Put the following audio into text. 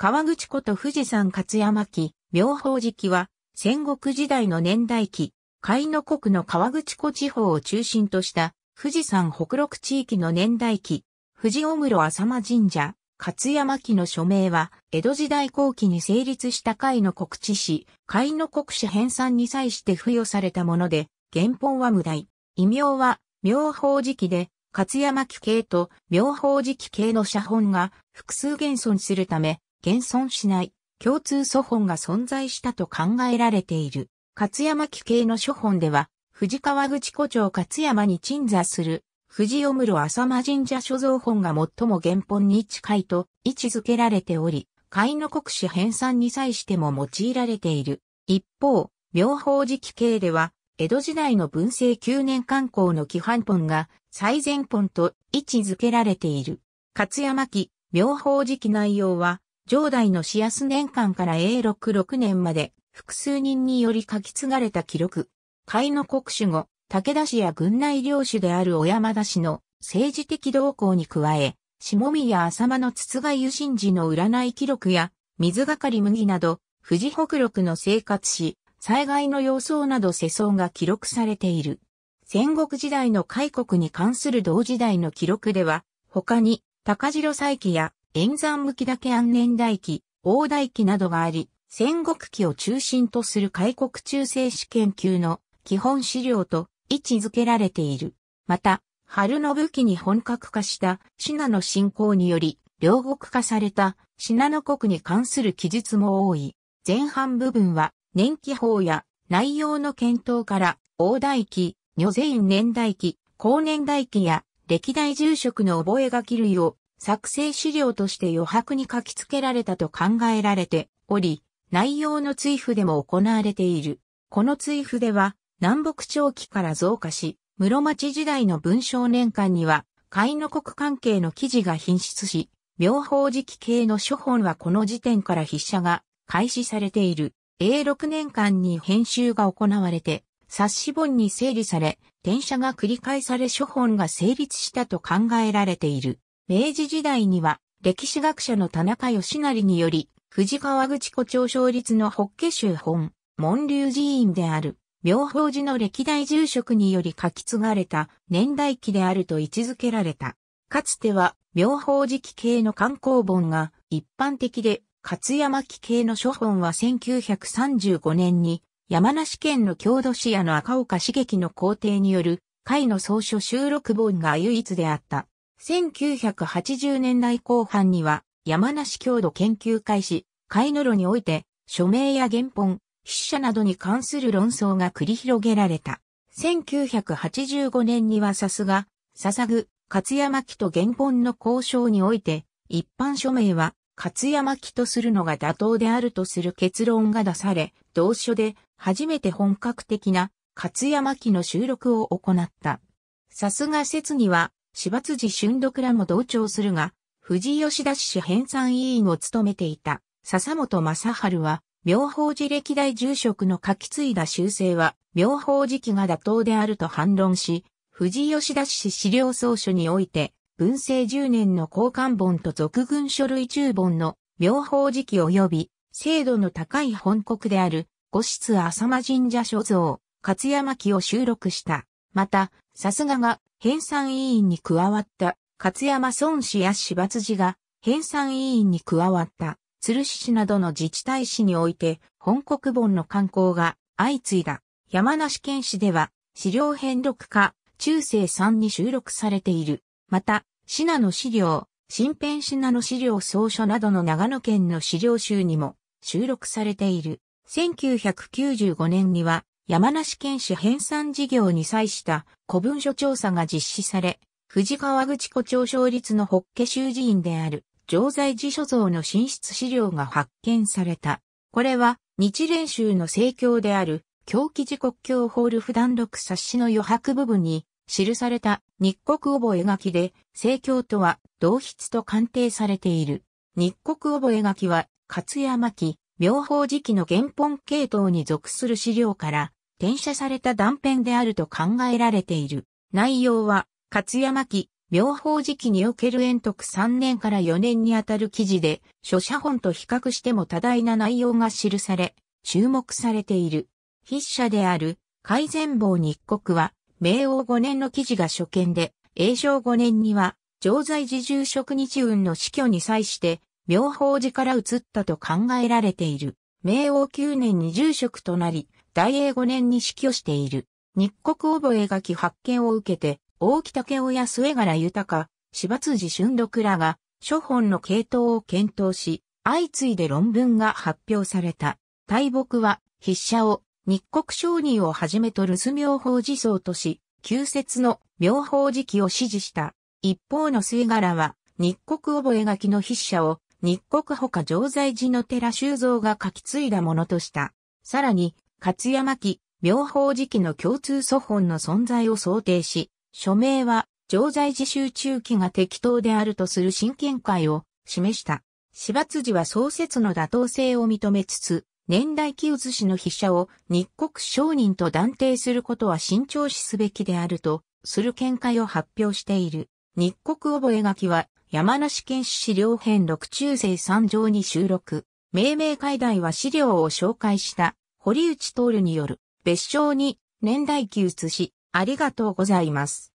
川口こと富士山勝山記、妙法寺記は、戦国時代の年代記、海の国の川口湖地方を中心とした、富士山北陸地域の年代記、富士御室浅間神社、勝山記の署名は、江戸時代後期に成立した海の国知市、海の国史編纂に際して付与されたもので、原本は無題。異名は、妙法寺記で、勝山記系と妙法寺記系の写本が複数現存するため、現存しない共通祖本が存在したと考えられている。勝山記系の書本では、藤川口古町勝山に鎮座する、藤尾室浅間神社所蔵本が最も原本に近いと位置づけられており、海の国史編纂に際しても用いられている。一方、妙法寺記系では、江戸時代の文政9年刊行の規範本が最前本と位置づけられている。勝山記、妙法寺記内容は、上代のシ安年間から永禄6年まで、複数人により書き継がれた記録。海の国主後、武田氏や軍内領主である小山田氏の政治的動向に加え、下宮浅間の筒が湯神寺の占い記録や、水がかり麦など、富士北録の生活史、災害の様相など世相が記録されている。戦国時代の開国に関する同時代の記録では、他に、高城再起や沿山向きだけ安年代記、大代記などがあり、戦国記を中心とする開国中世史研究の基本資料と位置づけられている。また、春の武器に本格化した品の侵攻により、両国化された品の国に関する記述も多い。前半部分は、年季法や内容の検討から、大代記、女前年代記、後年代記や、歴代住職の覚書類を作成資料として余白に書き付けられたと考えられており、内容の追付でも行われている。この追付では、南北朝期から増加し、室町時代の文章年間には、海の国関係の記事が品質し、妙法時期系の書本はこの時点から筆者が開始されている。A6 年間に編集が行われて、冊子本に整理され、転写が繰り返され書本が成立したと考えられている。明治時代には歴史学者の田中義成により、藤川口湖町省立の法華宗本、門流寺院である、妙法寺の歴代住職により書き継がれた年代記であると位置づけられた。かつては、妙法寺記系の観光本が一般的で、勝山記系の書本は1935年に、山梨県の郷土市屋の赤岡茂樹の皇帝による、会の総書収録本が唯一であった。1980年代後半には、山梨郷土研究会始。貝の炉において、署名や原本、筆者などに関する論争が繰り広げられた。1985年にはさすが、笹ぐ、勝山記と原本の交渉において、一般署名は、勝山記とするのが妥当であるとする結論が出され、同書で初めて本格的な勝山記の収録を行った。さすが説には、柴辻俊徳らも同調するが、藤吉田氏編纂委員を務めていた笹本正春は、妙法寺歴代住職の書き継いだ修正は、妙法寺記が妥当であると反論し、藤吉田氏資料総書において、文政十年の交換本と俗軍書類中本の妙法寺記及び、精度の高い本国である、五室浅間神社所蔵、勝山記を収録した。また、さすがが編纂委員に加わった勝山孫氏や芝辻が編纂委員に加わった鶴市市などの自治体市において本国本の刊行が相次いだ。山梨県市では資料編録化中世3に収録されている。また、品の資料、新編品の資料総書などの長野県の資料集にも収録されている。1995年には山梨県市編纂事業に際した古文書調査が実施され、藤川口湖町省立の法華修寺院である常在寺所蔵の進出資料が発見された。これは日蓮宗の聖教である狂気時国教ール普段録冊子の余白部分に記された日国覚書で、聖教とは同筆と鑑定されている。日国覚書は、勝山記、妙法時期の原本系統に属する資料から、転写された断片であると考えられている。内容は、勝山記、妙法時期における円徳3年から4年にあたる記事で、書写本と比較しても多大な内容が記され、注目されている。筆者である、改善坊日国は、明王5年の記事が初見で、永正5年には、常在自住職日運の死去に際して、妙法寺から移ったと考えられている。明王9年に住職となり、大英5年に死去している。日国覚書発見を受けて、大木武雄や末柄豊、柴辻俊六らが、諸本の系統を検討し、相次いで論文が発表された。大木は、筆者を、日国商人をはじめと留守妙法寺僧とし、旧説の妙法時期を支持した。一方の末柄は、日国覚書の筆者を、日国か常在寺の寺修造が書き継いだものとした。さらに、勝山記、妙法時期の共通祖本の存在を想定し、署名は、常在自習中期が適当であるとする新見解を示した。芝辻は創設の妥当性を認めつつ、年代記写しの筆者を日国商人と断定することは慎重視すべきであると、する見解を発表している。日国覚書は、山梨県史料編六中世三条に収録。命名解題は資料を紹介した堀内徹による別称に年代記移し、ありがとうございます。